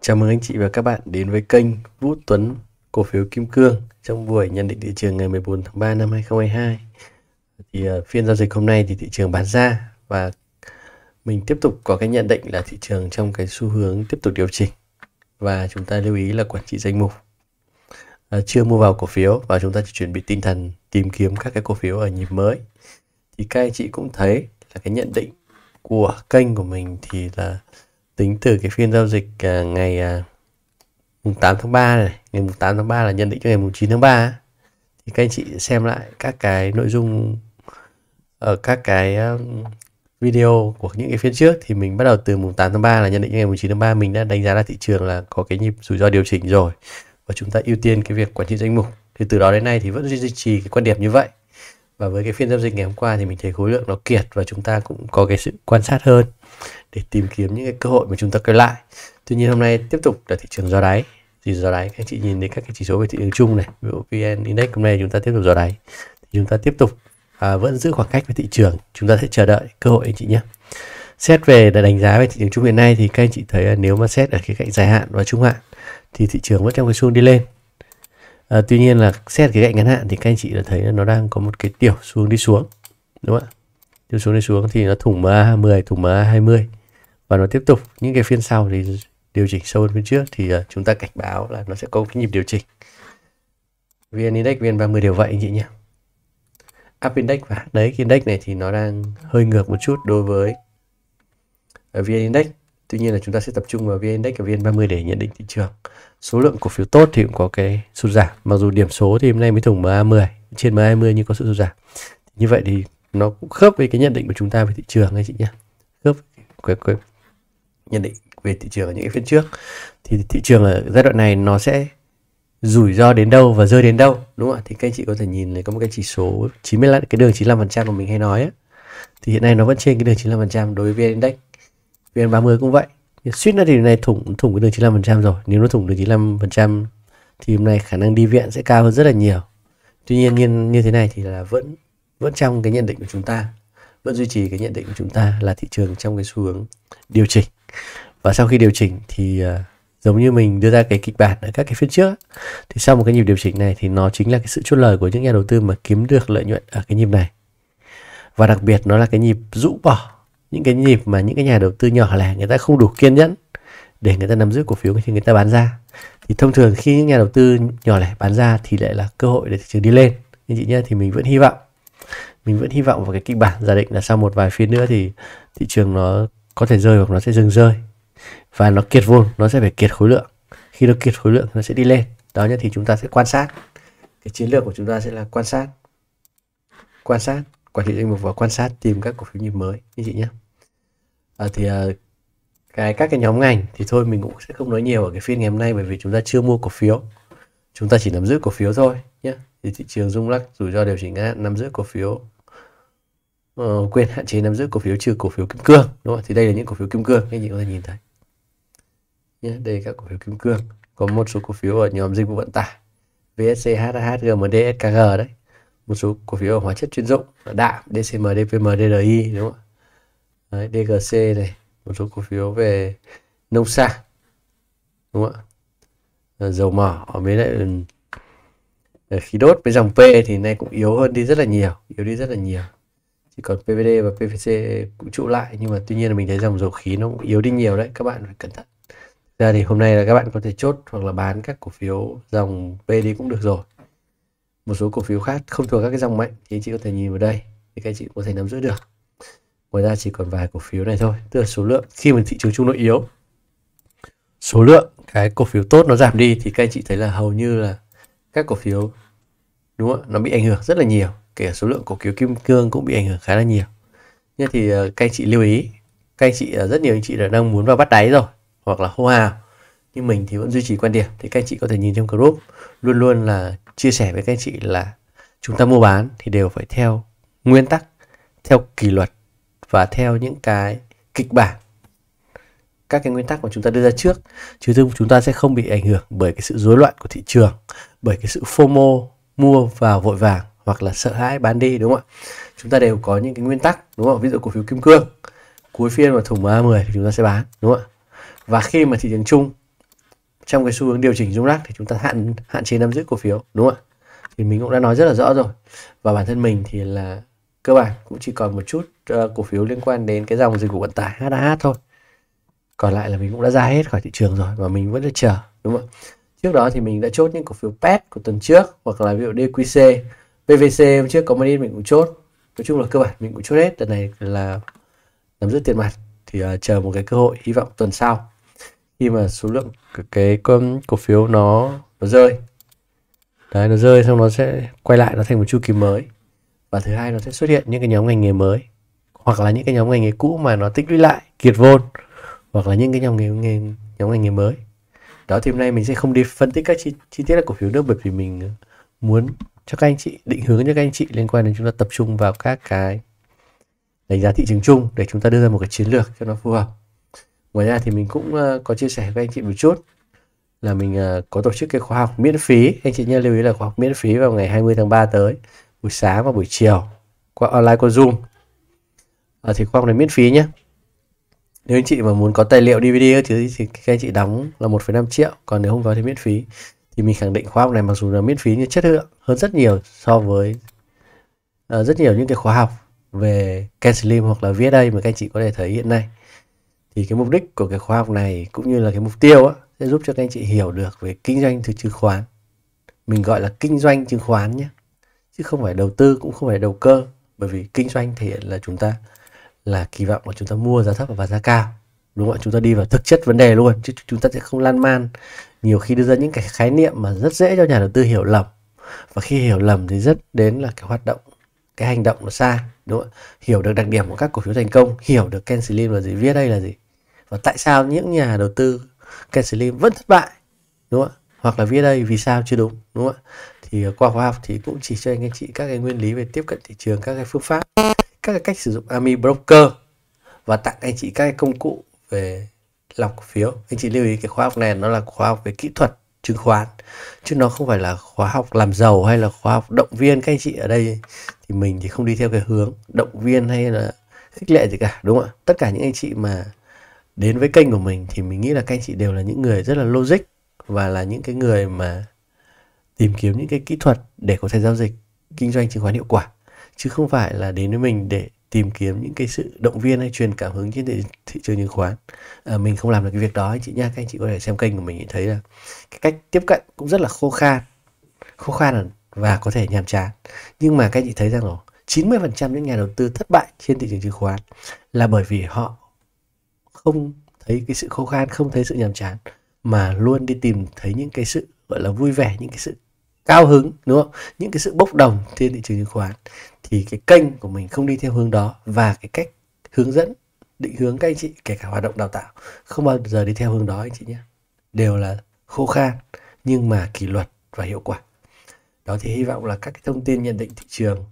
Chào mừng anh chị và các bạn đến với kênh Vũ Tuấn Cổ phiếu Kim Cương trong buổi nhận định thị trường ngày 14 tháng 3 năm 2022. Thì uh, phiên giao dịch hôm nay thì thị trường bán ra và mình tiếp tục có cái nhận định là thị trường trong cái xu hướng tiếp tục điều chỉnh và chúng ta lưu ý là quản trị danh mục. uh, chưa mua vào cổ phiếu và chúng ta chỉ chuẩn bị tinh thần tìm kiếm các cái cổ phiếu ở nhịp mới. Thì các anh chị cũng thấy là cái nhận định của kênh của mình thì là uh, tính từ cái phiên giao dịch à, ngày à, mùng 8 tháng 3 này ngày mùng 8 tháng 3 là nhận định cho ngày mùng 9 tháng 3 thì các anh chị xem lại các cái nội dung ở các cái à, video của những cái phiên trước thì mình bắt đầu từ mùng 8 tháng 3 là nhận định ngày mùng 9 tháng 3 mình đã đánh giá là thị trường là có cái nhịp rủi ro điều chỉnh rồi và chúng ta ưu tiên cái việc quản trị danh mục thì từ đó đến nay thì vẫn duy trì cái quan điểm như vậy và với cái phiên giao dịch ngày hôm qua thì mình thấy khối lượng nó kiệt và chúng ta cũng có cái sự quan sát hơn để tìm kiếm những cái cơ hội mà chúng ta quay lại tuy nhiên hôm nay tiếp tục là thị trường do đáy thì do đáy các chị nhìn thấy các cái chỉ số về thị trường chung này ví dụ vn index hôm nay chúng ta tiếp tục do đáy thì chúng ta tiếp tục à, vẫn giữ khoảng cách với thị trường chúng ta sẽ chờ đợi cơ hội anh chị nhé xét về để đánh giá về thị trường chung hiện nay thì các anh chị thấy là nếu mà xét ở cái cạnh dài hạn và trung hạn thì thị trường vẫn trong cái xu đi lên à, tuy nhiên là xét cái cạnh ngắn hạn thì các anh chị đã thấy là nó đang có một cái tiểu xuống đi xuống đúng không ạ tiểu xuống đi xuống thì nó thủng MA 10 thủng MA 20 và nó tiếp tục những cái phiên sau thì điều chỉnh sâu hơn phiên trước thì ờ, chúng ta cảnh báo là nó sẽ có cái nhịp điều chỉnh VN Index, VN30 đều vậy anh chị nhé Up Index và đấy cái index này thì nó đang hơi ngược một chút đối với ờ, VN Index Tuy nhiên là chúng ta sẽ tập trung vào VN Index và VN30 để nhận định thị trường Số lượng cổ phiếu tốt thì cũng có cái sụt giảm Mặc dù điểm số thì hôm nay mới thủng MA10 Trên MA20 nhưng có sự sụt giảm Như vậy thì nó cũng khớp với cái nhận định của chúng ta về thị trường anh chị nhé Khớp cái, cái, nhận định về thị trường ở những cái phiên trước thì thị trường ở giai đoạn này nó sẽ rủi ro đến đâu và rơi đến đâu đúng không ạ thì các anh chị có thể nhìn thấy có một cái chỉ số 95 cái đường 95% mà mình hay nói ấy. thì hiện nay nó vẫn trên cái đường 95% đối với VN Index VN 30 cũng vậy suýt nữa thì này thủng thủng cái đường 95% rồi nếu nó thủng đường 95% thì hôm nay khả năng đi viện sẽ cao hơn rất là nhiều tuy nhiên như, như thế này thì là vẫn vẫn trong cái nhận định của chúng ta vẫn duy trì cái nhận định của chúng ta là thị trường trong cái xu hướng điều chỉnh và sau khi điều chỉnh thì ờ, giống như mình đưa ra cái kịch bản ở các cái phiên trước thì sau một cái nhịp điều chỉnh này thì nó chính là cái sự chốt lời của những nhà đầu tư mà kiếm được lợi nhuận ở cái nhịp này và đặc biệt nó là cái nhịp rũ bỏ những cái nhịp mà những cái nhà đầu tư nhỏ lẻ người ta không đủ kiên nhẫn để người ta nắm giữ cổ phiếu khi người ta bán ra thì thông thường khi những nhà đầu tư nhỏ lẻ bán ra thì lại là cơ hội để thị trường đi lên anh chị nhé thì mình vẫn hy vọng mình vẫn hy vọng vào cái kịch bản giả định là sau một vài phiên nữa thì thị trường nó có thể rơi hoặc nó sẽ dừng rơi và nó kiệt vốn nó sẽ phải kiệt khối lượng khi nó kiệt khối lượng nó sẽ đi lên đó nhất thì chúng ta sẽ quan sát cái chiến lược của chúng ta sẽ là quan sát quan sát quản trị danh mục và quan sát tìm các cổ phiếu nhịp mới như chị nhé à, thì à, cái các cái nhóm ngành thì thôi mình cũng sẽ không nói nhiều ở cái phiên ngày hôm nay bởi vì chúng ta chưa mua cổ phiếu chúng ta chỉ nắm giữ cổ phiếu thôi nhé thì thị trường rung lắc rủi ro điều chỉnh ngắn nắm giữ cổ phiếu uh, quên hạn chế nắm giữ cổ phiếu trừ cổ phiếu kim cương đúng không thì đây là những cổ phiếu kim cương các anh chị có thể nhìn thấy nhé đây các cổ phiếu kim cương có một số cổ phiếu ở nhóm dịch vụ vận tải VSC, HH, GMD, SKG đấy một số cổ phiếu hóa chất chuyên dụng đạm DCM, DPM, DRI đúng không ạ DGC này một số cổ phiếu về nông sản đúng không ạ ờ, dầu mỏ ở với lại ừ. ờ, khí đốt với dòng P thì nay cũng yếu hơn đi rất là nhiều yếu đi rất là nhiều chỉ còn PVD và PVC cũng trụ lại nhưng mà tuy nhiên là mình thấy dòng dầu khí nó cũng yếu đi nhiều đấy các bạn phải cẩn thận ra thì hôm nay là các bạn có thể chốt hoặc là bán các cổ phiếu dòng B đi cũng được rồi một số cổ phiếu khác không thuộc các cái dòng mạnh thì anh chị có thể nhìn vào đây thì các anh chị có thể nắm giữ được ngoài ra chỉ còn vài cổ phiếu này thôi tức là số lượng khi mà thị trường chung nó yếu số lượng cái cổ phiếu tốt nó giảm đi thì các anh chị thấy là hầu như là các cổ phiếu đúng không nó bị ảnh hưởng rất là nhiều kể số lượng cổ phiếu kim cương cũng bị ảnh hưởng khá là nhiều nhưng thì ờ, các anh chị lưu ý các anh chị ờ, rất nhiều anh chị đã đang muốn vào bắt đáy rồi hoặc là hô hào nhưng mình thì vẫn duy trì quan điểm thì các anh chị có thể nhìn trong group luôn luôn là chia sẻ với các anh chị là chúng ta mua bán thì đều phải theo nguyên tắc theo kỷ luật và theo những cái kịch bản các cái nguyên tắc mà chúng ta đưa ra trước chứ chúng ta sẽ không bị ảnh hưởng bởi cái sự rối loạn của thị trường bởi cái sự fomo mua vào vội vàng hoặc là sợ hãi bán đi đúng không ạ chúng ta đều có những cái nguyên tắc đúng không ví dụ cổ phiếu kim cương cuối phiên mà thủng A10 thì chúng ta sẽ bán đúng không ạ và khi mà thị trường chung trong cái xu hướng điều chỉnh rung lắc thì chúng ta hạn hạn chế nắm giữ cổ phiếu đúng không ạ thì mình cũng đã nói rất là rõ rồi và bản thân mình thì là cơ bản cũng chỉ còn một chút uh, cổ phiếu liên quan đến cái dòng dịch vụ vận tải HAH thôi còn lại là mình cũng đã ra hết khỏi thị trường rồi và mình vẫn đã chờ đúng không ạ trước đó thì mình đã chốt những cổ phiếu pet của tuần trước hoặc là ví dụ DQC PVC hôm trước có mình cũng chốt nói chung là cơ bản mình cũng chốt hết tuần này là nắm giữ tiền mặt thì uh, chờ một cái cơ hội hy vọng tuần sau khi mà số lượng cái cổ phiếu nó nó rơi đấy nó rơi xong nó sẽ quay lại nó thành một chu kỳ mới và thứ hai nó sẽ xuất hiện những cái nhóm ngành nghề mới hoặc là những cái nhóm ngành nghề cũ mà nó tích lũy lại kiệt vôn hoặc là những cái nhóm ngành nghề nhóm ngành nghề mới đó thì hôm nay mình sẽ không đi phân tích các chi, chi tiết là cổ phiếu nước bởi vì mình muốn cho các anh chị định hướng cho các anh chị liên quan đến chúng ta tập trung vào các cái đánh giá thị trường chung để chúng ta đưa ra một cái chiến lược cho nó phù hợp ngoài ra thì mình cũng ờ, có chia sẻ với anh chị một chút là mình ờ, có tổ chức cái khóa học miễn phí anh chị nhớ lưu ý là khóa học miễn phí vào ngày 20 tháng 3 tới buổi sáng và buổi chiều qua online qua zoom à, thì khóa học này miễn phí nhé nếu anh chị mà muốn có tài liệu DVD thì, thì các anh chị đóng là 1,5 triệu còn nếu không có thì miễn phí thì mình khẳng định khóa học này mặc dù là miễn phí nhưng chất lượng hơn rất nhiều so với uh, rất nhiều những cái khóa học về Canslim hoặc là VSA mà các anh chị có thể thấy hiện nay thì cái mục đích của cái khóa học này cũng như là cái mục tiêu á, sẽ giúp cho các anh chị hiểu được về kinh doanh từ chứng khoán mình gọi là kinh doanh chứng khoán nhé chứ không phải đầu tư cũng không phải đầu cơ bởi vì kinh doanh thể hiện là chúng ta là kỳ vọng của chúng ta mua giá thấp và giá cao đúng không ạ chúng ta đi vào thực chất vấn đề luôn chứ chúng ta sẽ không lan man nhiều khi đưa ra những cái khái niệm mà rất dễ cho nhà đầu tư hiểu lầm và khi hiểu lầm thì rất đến là cái hoạt động cái hành động nó sai đúng không hiểu được đặc điểm của các cổ phiếu thành công hiểu được Ken Slim là gì viết đây là gì và tại sao những nhà đầu tư Ken Slim vẫn thất bại đúng không hoặc là viết đây vì sao chưa đúng đúng không thì qua ờ, khóa học thì cũng chỉ cho anh chị các cái nguyên lý về tiếp cận thị trường các cái phương pháp các cái cách sử dụng AMI broker và tặng anh chị các cái công cụ về làm cổ phiếu anh chị lưu ý cái khóa học này nó là khóa học về kỹ thuật chứng khoán chứ nó không phải là khóa học làm giàu hay là khóa học động viên các anh chị ở đây thì mình thì không đi theo cái hướng động viên hay là khích lệ gì cả đúng không ạ tất cả những anh chị mà đến với kênh của mình thì mình nghĩ là các anh chị đều là những người rất là logic và là những cái người mà tìm kiếm những cái kỹ thuật để có thể giao dịch kinh doanh chứng khoán hiệu quả chứ không phải là đến với mình để tìm kiếm những cái sự động viên hay truyền cảm hứng trên thị thị trường chứng khoán à, mình không làm được cái việc đó anh chị nha các anh chị có thể xem kênh của mình thấy là cái cách tiếp cận cũng rất là khô khan khô khan và có thể nhàm chán nhưng mà các anh chị thấy rằng là 90% những nhà đầu tư thất bại trên thị trường chứng khoán là bởi vì họ không thấy cái sự khô khan không thấy sự nhàm chán mà luôn đi tìm thấy những cái sự gọi là vui vẻ những cái sự cao hứng đúng không những cái sự bốc đồng trên thị trường chứng khoán thì cái kênh của mình không đi theo hướng đó và cái cách hướng dẫn định hướng các anh chị kể cả hoạt động đào tạo không bao giờ đi theo hướng đó anh chị nhé đều là khô khan nhưng mà kỷ luật và hiệu quả đó thì hy vọng là các cái thông tin nhận định thị trường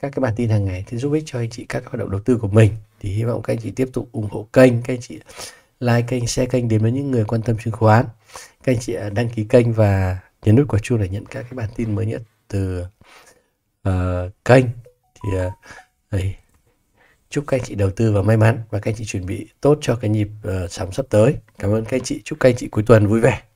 các cái bản tin hàng ngày thì giúp ích cho anh chị các hoạt động đầu tư của mình thì hy vọng các anh chị tiếp tục ủng hộ kênh các anh chị like kênh share kênh đến với những người quan tâm chứng khoán các anh chị à, đăng ký kênh và nhấn nút quả chuông để nhận các cái bản tin mới nhất từ uh, kênh thì uh, à, đấy, Chúc các anh chị đầu tư và may mắn và các anh chị chuẩn bị tốt cho cái nhịp uh, sóng sắp tới. Cảm ơn các anh chị, chúc các anh chị cuối tuần vui vẻ.